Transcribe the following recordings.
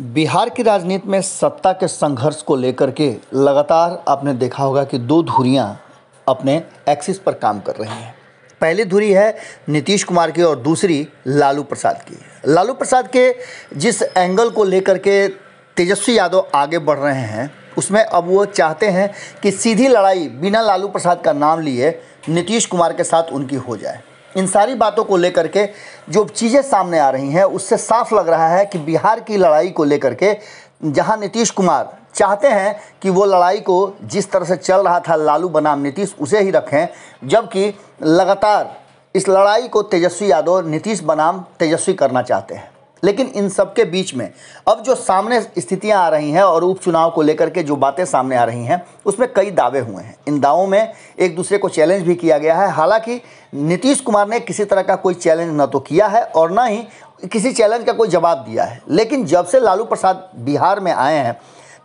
बिहार की राजनीति में सत्ता के संघर्ष को लेकर के लगातार आपने देखा होगा कि दो धुरियाँ अपने एक्सिस पर काम कर रही हैं पहली धुरी है नीतीश कुमार की और दूसरी लालू प्रसाद की लालू प्रसाद के जिस एंगल को लेकर के तेजस्वी यादव आगे बढ़ रहे हैं उसमें अब वो चाहते हैं कि सीधी लड़ाई बिना लालू प्रसाद का नाम लिए नीतीश कुमार के साथ उनकी हो जाए इन सारी बातों को लेकर के जो चीज़ें सामने आ रही हैं उससे साफ लग रहा है कि बिहार की लड़ाई को लेकर के जहां नीतीश कुमार चाहते हैं कि वो लड़ाई को जिस तरह से चल रहा था लालू बनाम नीतीश उसे ही रखें जबकि लगातार इस लड़ाई को तेजस्वी यादव नीतीश बनाम तेजस्वी करना चाहते हैं लेकिन इन सब के बीच में अब जो सामने स्थितियां आ रही हैं और उपचुनाव को लेकर के जो बातें सामने आ रही हैं उसमें कई दावे हुए हैं इन दावों में एक दूसरे को चैलेंज भी किया गया है हालांकि नीतीश कुमार ने किसी तरह का कोई चैलेंज न तो किया है और ना ही किसी चैलेंज का कोई जवाब दिया है लेकिन जब से लालू प्रसाद बिहार में आए हैं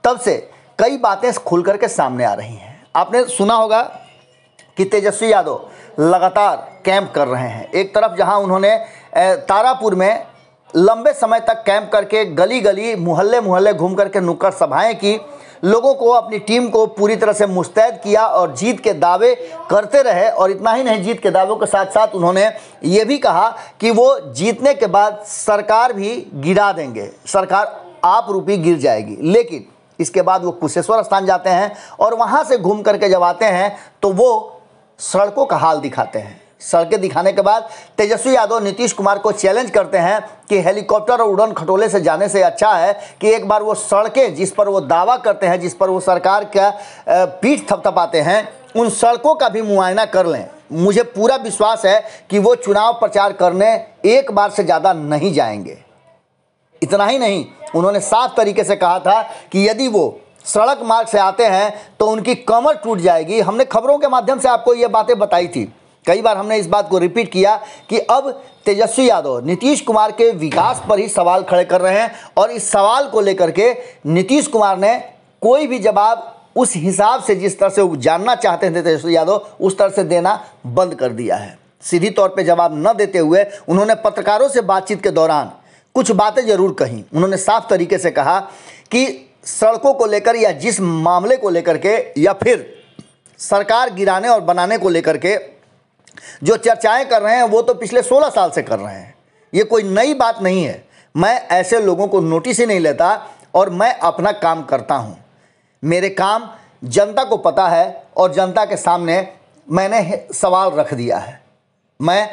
तब से कई बातें खुल करके सामने आ रही हैं आपने सुना होगा कि तेजस्वी यादव लगातार कैंप कर रहे हैं एक तरफ जहां उन्होंने तारापुर में लंबे समय तक कैंप करके गली गली मोहल्ले मोहल्ले घूम करके नुक्कड़ सभाएं की लोगों को अपनी टीम को पूरी तरह से मुस्तैद किया और जीत के दावे करते रहे और इतना ही नहीं जीत के दावों के साथ साथ उन्होंने ये भी कहा कि वो जीतने के बाद सरकार भी गिरा देंगे सरकार आप रूपी गिर जाएगी लेकिन इसके बाद वो कुशेश्वर स्थान जाते हैं और वहाँ से घूम करके जब आते हैं तो वो सड़कों का हाल दिखाते हैं सड़कें दिखाने के बाद तेजस्वी यादव नीतीश कुमार को चैलेंज करते हैं कि हेलीकॉप्टर और उड़न खटोले से जाने से अच्छा है कि एक बार वो सड़कें जिस पर वो दावा करते हैं जिस पर वो सरकार का पीठ थपथपाते हैं उन सड़कों का भी मुआयना कर लें मुझे पूरा विश्वास है कि वो चुनाव प्रचार करने एक बार से ज़्यादा नहीं जाएंगे इतना ही नहीं उन्होंने साफ तरीके से कहा था कि यदि वो सड़क मार्ग से आते हैं तो उनकी कमर टूट जाएगी हमने खबरों के माध्यम से आपको ये बातें बताई थी कई बार हमने इस बात को रिपीट किया कि अब तेजस्वी यादव नीतीश कुमार के विकास पर ही सवाल खड़े कर रहे हैं और इस सवाल को लेकर के नीतीश कुमार ने कोई भी जवाब उस हिसाब से जिस तरह से वो जानना चाहते थे तेजस्वी यादव उस तरह से देना बंद कर दिया है सीधी तौर पे जवाब न देते हुए उन्होंने पत्रकारों से बातचीत के दौरान कुछ बातें जरूर कहीं उन्होंने साफ तरीके से कहा कि सड़कों को लेकर या जिस मामले को लेकर के या फिर सरकार गिराने और बनाने को लेकर के जो चर्चाएं कर रहे हैं वो तो पिछले 16 साल से कर रहे हैं ये कोई नई बात नहीं है मैं ऐसे लोगों को नोटिस ही नहीं लेता और मैं अपना काम करता हूं मेरे काम जनता को पता है और जनता के सामने मैंने सवाल रख दिया है मैं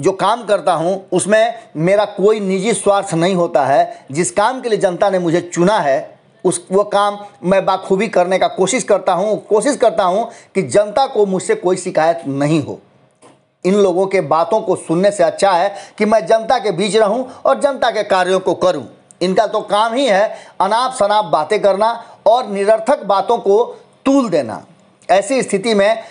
जो काम करता हूं उसमें मेरा कोई निजी स्वार्थ नहीं होता है जिस काम के लिए जनता ने मुझे चुना है उस वो काम मैं बाखूबी करने का कोशिश करता हूं कोशिश करता हूं कि जनता को मुझसे कोई शिकायत नहीं हो इन लोगों के बातों को सुनने से अच्छा है कि मैं जनता के बीच रहूं और जनता के कार्यों को करूं इनका तो काम ही है अनाप शनाप बातें करना और निरर्थक बातों को तूल देना ऐसी स्थिति में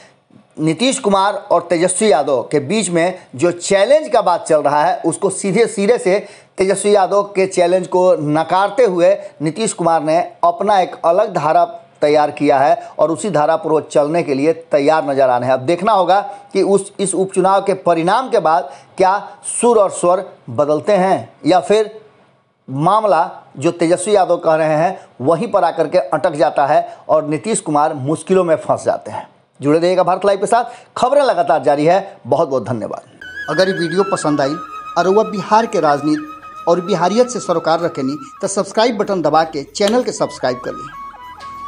नीतीश कुमार और तेजस्वी यादव के बीच में जो चैलेंज का बात चल रहा है उसको सीधे सिरे से तेजस्वी यादव के चैलेंज को नकारते हुए नीतीश कुमार ने अपना एक अलग धारा तैयार किया है और उसी धारा पर वो चलने के लिए तैयार नजर आ रहे हैं अब देखना होगा कि उस इस उपचुनाव के परिणाम के बाद क्या सुर और स्वर बदलते हैं या फिर मामला जो तेजस्वी यादव कह रहे हैं वहीं पर आकर के अटक जाता है और नीतीश कुमार मुश्किलों में फंस जाते हैं जुड़े रहिएगा भारत लाइव के साथ खबरें लगातार जारी है बहुत बहुत धन्यवाद अगर ये वीडियो पसंद आई और वह बिहार के राजनीति और बिहारियत से सरोकार रखेनी तो सब्सक्राइब बटन दबा के चैनल के सब्सक्राइब कर ली